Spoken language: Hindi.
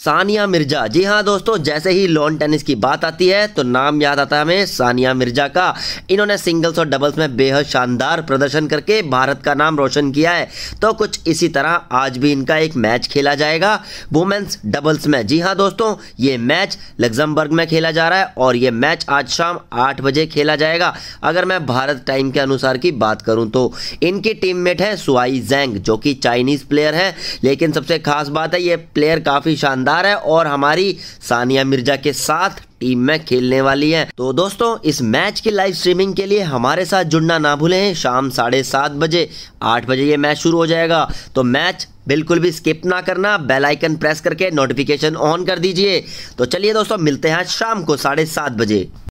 सानिया मिर्जा जी हाँ दोस्तों जैसे ही लॉन टेनिस की बात आती है तो नाम याद आता है हमें सानिया मिर्जा का इन्होंने सिंगल्स और डबल्स में बेहद शानदार प्रदर्शन करके भारत का नाम रोशन किया है तो कुछ इसी तरह आज भी इनका एक मैच खेला जाएगा वुमेन्स डबल्स में जी हाँ दोस्तों ये मैच लग्जमबर्ग में खेला जा रहा है और ये मैच आज शाम आठ बजे खेला जाएगा अगर मैं भारत टाइम के अनुसार की बात करूँ तो इनकी टीम है सुआई जैंग जो कि चाइनीज़ प्लेयर है लेकिन सबसे खास बात है ये प्लेयर काफ़ी शानदार शानदार है और हमारी सानिया मिर्जा के साथ टीम में खेलने वाली है तो दोस्तों इस मैच की लाइव स्ट्रीमिंग के लिए हमारे साथ जुड़ना ना भूलें शाम साढ़े सात बजे आठ बजे ये मैच शुरू हो जाएगा तो मैच बिल्कुल भी स्किप ना करना बेल आइकन प्रेस करके नोटिफिकेशन ऑन कर दीजिए तो चलिए दोस्तों मिलते हैं शाम को साढ़े सात बजे